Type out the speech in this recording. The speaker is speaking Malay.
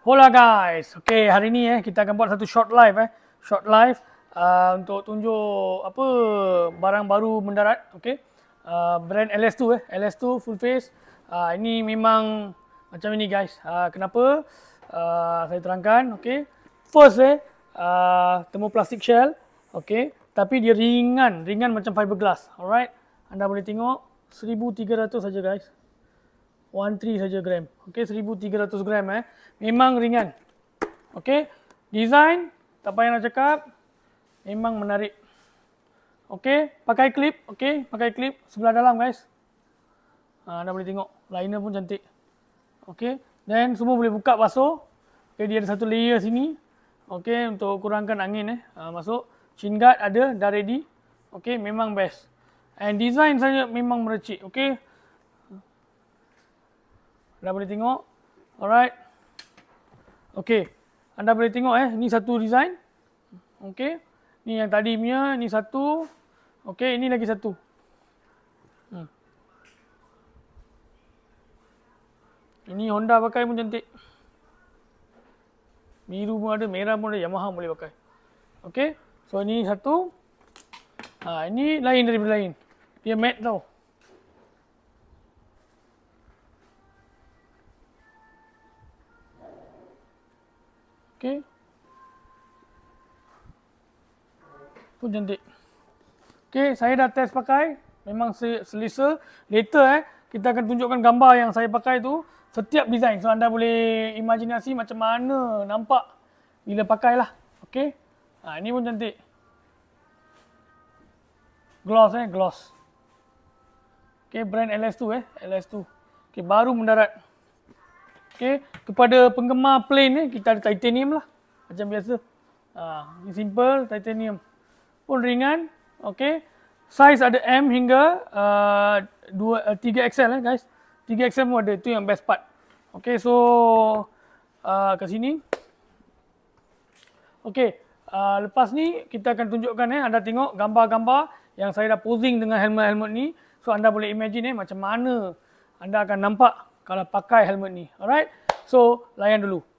Hola guys. Okey, hari ni eh kita akan buat satu short live eh. Short live uh, untuk tunjuk apa barang baru mendarat, okey. Uh, brand LS2 eh, LS2 full face. Uh, ini memang macam ini guys. Uh, kenapa? Uh, saya terangkan, okey. First eh, uh, temu plastik shell, okey. Tapi dia ringan, ringan macam fiberglass. Alright. Anda boleh tengok 1300 saja guys. 13 saja gram. Okey 1300 gram eh. Memang ringan. Okey. Design tak payah nak cakap. Memang menarik. Okey, pakai clip, okey, pakai clip sebelah dalam guys. Ha, anda boleh tengok liner pun cantik. Okey, then semua boleh buka basuh. Okey, dia ada satu layer sini. Okey, untuk kurangkan angin eh. Ha, masuk chin guard ada dah ready. Okey, memang best. And design saya memang merecik. Okey. Anda boleh tengok. Alright. Okey. Anda boleh tengok eh ni satu design. Okey. Ni yang tadi punya, ni satu. Okey, ini lagi satu. Hmm. Ini Honda pakai pun cantik. Biru pun ada, merah pun ada, Yamaha pun boleh pakai. Okey. So ini satu. Ha, ini lain daripada lain. Dia matte tau. Okey. Pun cantik. Okay, saya dah test pakai. Memang selesa. Later eh, kita akan tunjukkan gambar yang saya pakai tu. Setiap design. So, anda boleh imajinasi macam mana nampak bila pakai lah. Okey. Ha, ini pun cantik. Gloss eh, gloss. Okay, brand LS2 eh. LS2. Okay, baru mendarat. Okey. Okey, kepada penggemar plane ni kita ada titanium lah. Macam biasa. Ah, ini simple titanium. Pun ringan. okay. Size ada M hingga uh, 2 uh, 3 XL eh guys. 3 XL pun ada tu yang best part. Okay, so ah uh, kat sini Okey, uh, lepas ni kita akan tunjukkan eh anda tengok gambar-gambar yang saya dah posing dengan helmet-helmet ni. So anda boleh imagine eh macam mana anda akan nampak kalau pakai helmet ni. Alright? So, layan dulu.